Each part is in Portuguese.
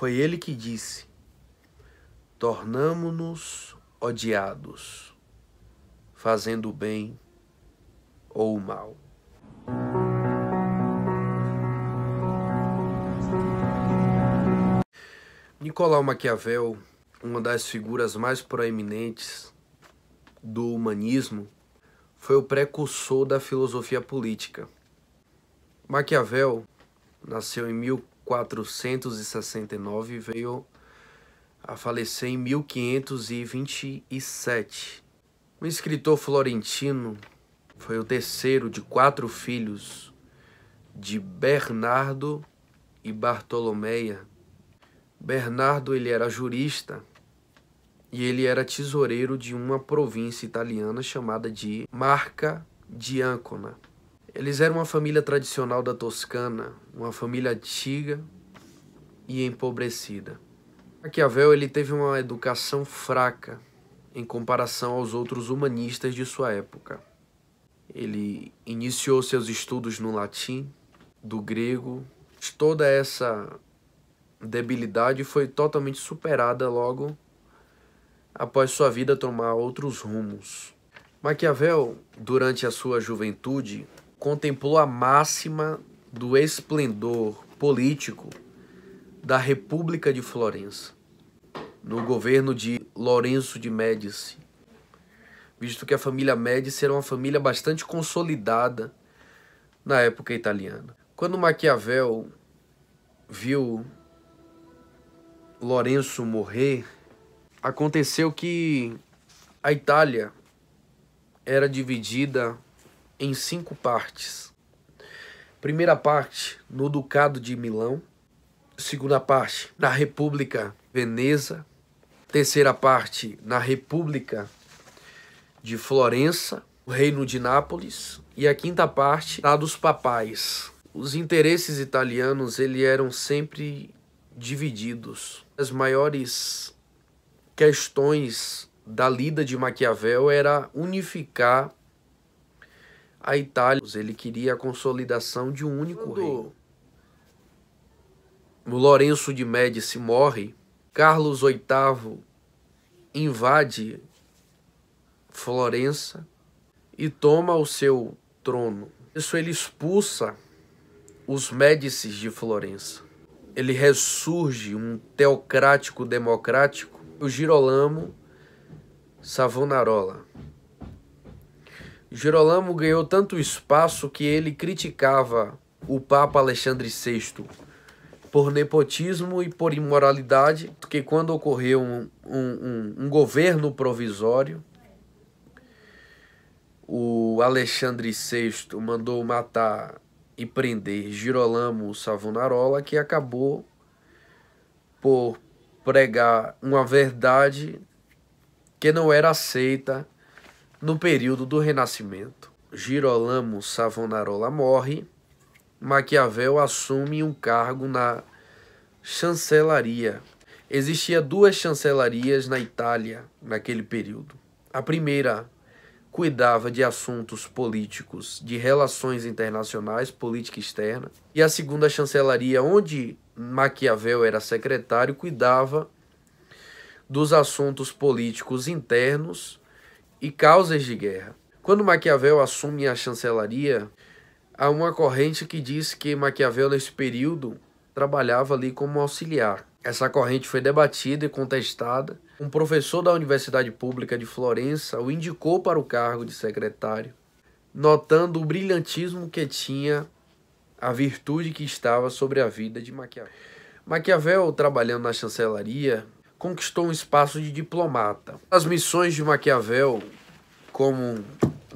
Foi ele que disse: Tornamo-nos odiados, fazendo o bem ou o mal. Nicolau Maquiavel, uma das figuras mais proeminentes do humanismo, foi o precursor da filosofia política. Maquiavel nasceu em mil 469 veio a falecer em 1527. Um escritor florentino foi o terceiro de quatro filhos de Bernardo e Bartolomeia. Bernardo ele era jurista e ele era tesoureiro de uma província italiana chamada de Marca Ancona. Eles eram uma família tradicional da Toscana, uma família antiga e empobrecida. Maquiavel ele teve uma educação fraca em comparação aos outros humanistas de sua época. Ele iniciou seus estudos no latim, do grego. Toda essa debilidade foi totalmente superada logo após sua vida tomar outros rumos. Maquiavel, durante a sua juventude, contemplou a máxima do esplendor político da República de Florença, no governo de Lourenço de Médici, visto que a família Médici era uma família bastante consolidada na época italiana. Quando Maquiavel viu Lourenço morrer, aconteceu que a Itália era dividida em cinco partes. Primeira parte no Ducado de Milão, segunda parte na República Veneza, terceira parte na República de Florença, o Reino de Nápoles e a quinta parte a dos papais. Os interesses italianos ele eram sempre divididos. As maiores questões da lida de Maquiavel era unificar a Itália. Ele queria a consolidação de um único rei. O Lourenço de Médici morre, Carlos VIII invade Florença e toma o seu trono. Isso ele expulsa os Médicis de Florença. Ele ressurge um teocrático democrático, o Girolamo Savonarola. Girolamo ganhou tanto espaço que ele criticava o Papa Alexandre VI por nepotismo e por imoralidade, que quando ocorreu um, um, um, um governo provisório, o Alexandre VI mandou matar e prender Girolamo Savonarola, que acabou por pregar uma verdade que não era aceita no período do Renascimento, Girolamo Savonarola morre, Maquiavel assume um cargo na chancelaria. Existia duas chancelarias na Itália naquele período. A primeira cuidava de assuntos políticos, de relações internacionais, política externa, e a segunda chancelaria, onde Maquiavel era secretário, cuidava dos assuntos políticos internos e causas de guerra. Quando Maquiavel assume a chancelaria, há uma corrente que diz que Maquiavel, nesse período, trabalhava ali como auxiliar. Essa corrente foi debatida e contestada. Um professor da Universidade Pública de Florença o indicou para o cargo de secretário, notando o brilhantismo que tinha, a virtude que estava sobre a vida de Maquiavel. Maquiavel, trabalhando na chancelaria, conquistou um espaço de diplomata. As missões de Maquiavel como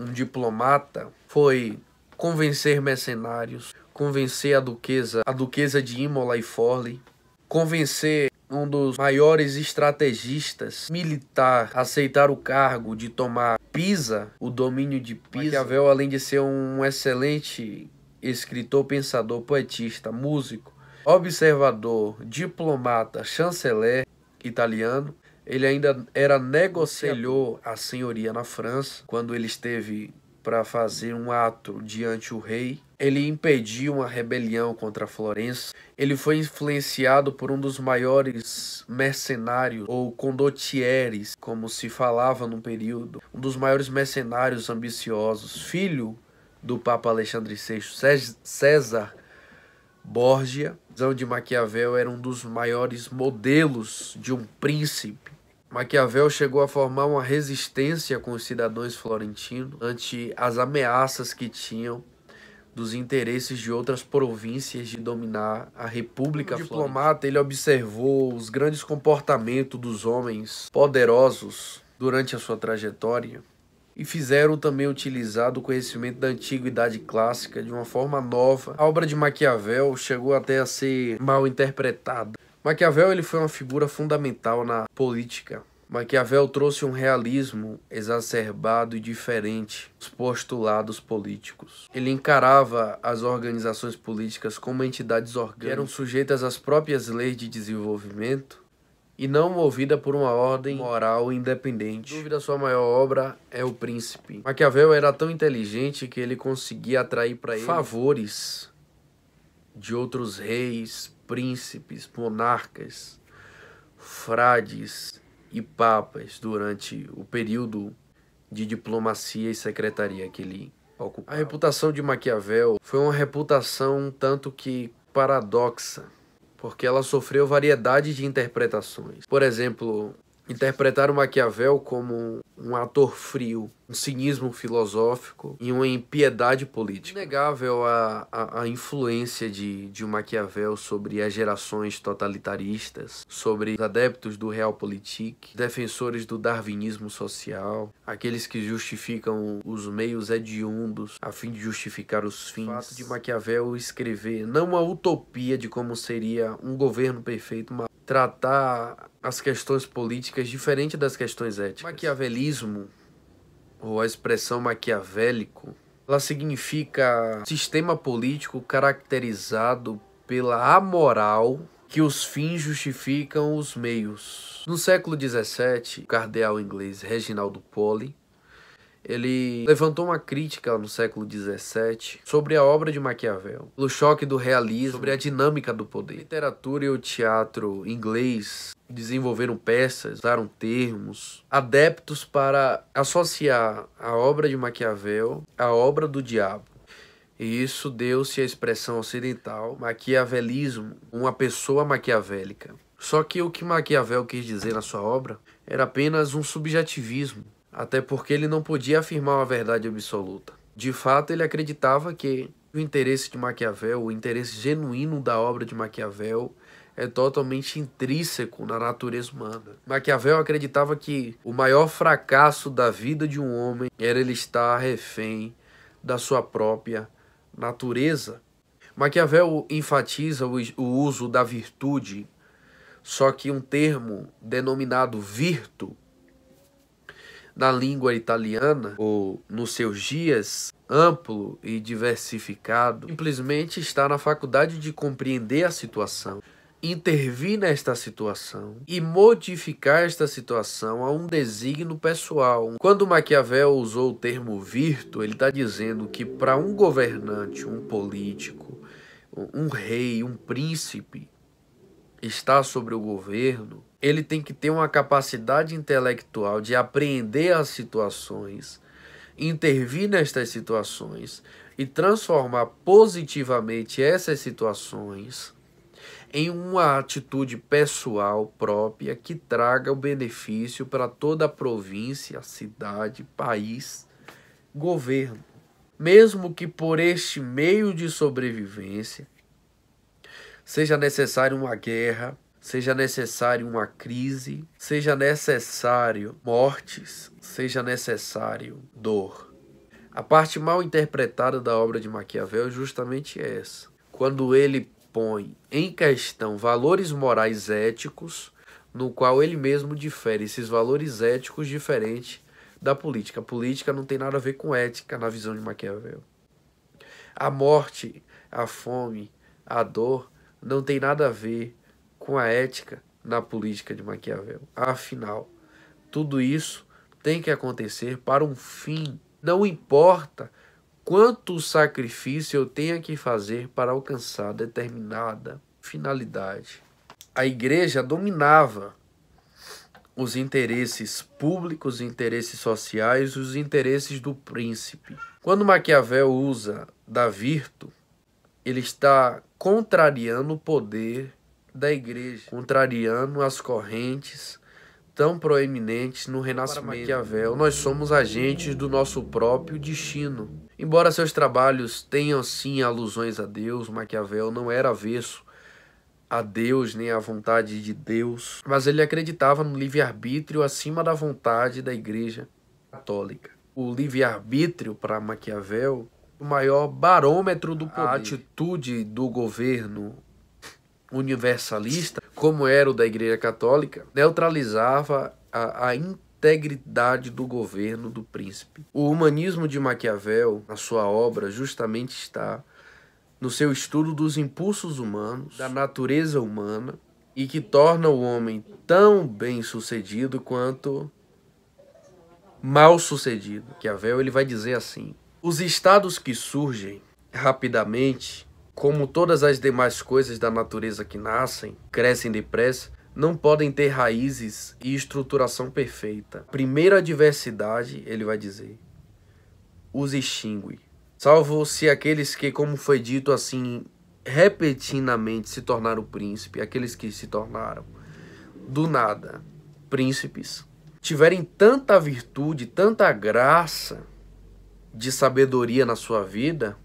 um diplomata foi convencer mercenários, convencer a duquesa, a duquesa de Imola e Forli, convencer um dos maiores estrategistas militar a aceitar o cargo de tomar Pisa, o domínio de Pisa. Maquiavel, além de ser um excelente escritor, pensador, poetista, músico, observador, diplomata, chanceler, italiano. Ele ainda era negociador a senhoria na França, quando ele esteve para fazer um ato diante o rei. Ele impediu uma rebelião contra Florença. Ele foi influenciado por um dos maiores mercenários, ou condottieres, como se falava no período, um dos maiores mercenários ambiciosos, filho do Papa Alexandre VI, César Borgia, a visão de Maquiavel era um dos maiores modelos de um príncipe. Maquiavel chegou a formar uma resistência com os cidadãos florentinos ante as ameaças que tinham dos interesses de outras províncias de dominar a República. O diplomata ele observou os grandes comportamentos dos homens poderosos durante a sua trajetória e fizeram também utilizar do conhecimento da antiguidade clássica de uma forma nova. A obra de Maquiavel chegou até a ser mal interpretada. Maquiavel ele foi uma figura fundamental na política. Maquiavel trouxe um realismo exacerbado e diferente dos postulados políticos. Ele encarava as organizações políticas como entidades orgânicas, que eram sujeitas às próprias leis de desenvolvimento e não movida por uma ordem moral independente. dúvida, sua maior obra é O Príncipe. Maquiavel era tão inteligente que ele conseguia atrair para ele favores de outros reis, príncipes, monarcas, frades e papas durante o período de diplomacia e secretaria que ele ocupava. A reputação de Maquiavel foi uma reputação tanto que paradoxa porque ela sofreu variedade de interpretações. Por exemplo, interpretar o Maquiavel como um ator frio, um cinismo filosófico e uma impiedade política. Inegável a, a, a, influência de, de Maquiavel sobre as gerações totalitaristas, sobre os adeptos do realpolitik, defensores do darwinismo social, aqueles que justificam os meios hediondos a fim de justificar os fins. O fato de Maquiavel escrever não uma utopia de como seria um governo perfeito, mas tratar as questões políticas diferente das questões éticas. Maquiavelismo, ou a expressão maquiavélico, ela significa sistema político caracterizado pela amoral que os fins justificam os meios. No século XVII, o cardeal inglês Reginaldo Pole ele levantou uma crítica no século XVII sobre a obra de Maquiavel, o choque do realismo, sobre a dinâmica do poder. A literatura e o teatro inglês desenvolveram peças, usaram termos, adeptos para associar a obra de Maquiavel à obra do diabo. E isso deu-se a expressão ocidental maquiavelismo, uma pessoa maquiavélica. Só que o que Maquiavel quis dizer na sua obra era apenas um subjetivismo até porque ele não podia afirmar uma verdade absoluta. De fato, ele acreditava que o interesse de Maquiavel, o interesse genuíno da obra de Maquiavel, é totalmente intrínseco na natureza humana. Maquiavel acreditava que o maior fracasso da vida de um homem era ele estar refém da sua própria natureza. Maquiavel enfatiza o uso da virtude, só que um termo denominado virtu na língua italiana ou nos seus dias amplo e diversificado, simplesmente está na faculdade de compreender a situação, intervir nesta situação e modificar esta situação a um designo pessoal. Quando Maquiavel usou o termo virto, ele está dizendo que para um governante, um político, um rei, um príncipe, estar sobre o governo ele tem que ter uma capacidade intelectual de apreender as situações, intervir nestas situações e transformar positivamente essas situações em uma atitude pessoal própria que traga o benefício para toda a província, cidade, país, governo. Mesmo que por este meio de sobrevivência seja necessário uma guerra, seja necessário uma crise, seja necessário mortes, seja necessário dor. A parte mal interpretada da obra de Maquiavel é justamente essa. Quando ele põe em questão valores morais éticos, no qual ele mesmo difere esses valores éticos diferente da política. A política não tem nada a ver com ética na visão de Maquiavel. A morte, a fome, a dor não tem nada a ver com a ética na política de Maquiavel. Afinal, tudo isso tem que acontecer para um fim. Não importa quanto sacrifício eu tenha que fazer para alcançar determinada finalidade. A igreja dominava os interesses públicos, os interesses sociais, os interesses do príncipe. Quando Maquiavel usa da virtude, ele está contrariando o poder da igreja, contrariando as correntes tão proeminentes no Renascimento. Maquiavel, nós somos agentes do nosso próprio destino. Embora seus trabalhos tenham sim alusões a Deus, Maquiavel não era avesso a Deus nem à vontade de Deus, mas ele acreditava no livre-arbítrio acima da vontade da Igreja Católica. O livre-arbítrio para Maquiavel, o maior barômetro do poder. A atitude do governo universalista, como era o da Igreja Católica, neutralizava a, a integridade do governo do príncipe. O humanismo de Maquiavel, na sua obra, justamente está no seu estudo dos impulsos humanos, da natureza humana, e que torna o homem tão bem sucedido quanto mal sucedido. Maquiavel ele vai dizer assim: os estados que surgem rapidamente como todas as demais coisas da natureza que nascem, crescem depressa, não podem ter raízes e estruturação perfeita. Primeira diversidade, ele vai dizer, os extingue. Salvo se aqueles que, como foi dito assim, repetidamente se tornaram príncipe, aqueles que se tornaram do nada príncipes, tiverem tanta virtude, tanta graça de sabedoria na sua vida,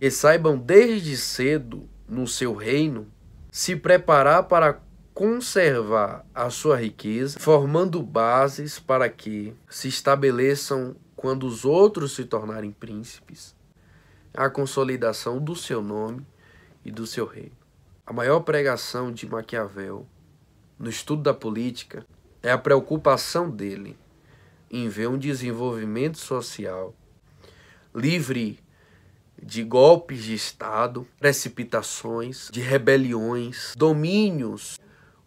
e saibam desde cedo no seu reino se preparar para conservar a sua riqueza, formando bases para que se estabeleçam quando os outros se tornarem príncipes, a consolidação do seu nome e do seu reino. A maior pregação de Maquiavel no estudo da política é a preocupação dele em ver um desenvolvimento social livre de golpes de Estado, precipitações, de rebeliões, domínios,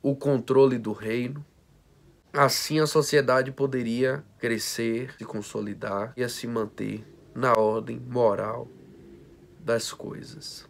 o controle do reino. Assim a sociedade poderia crescer, se consolidar e se manter na ordem moral das coisas.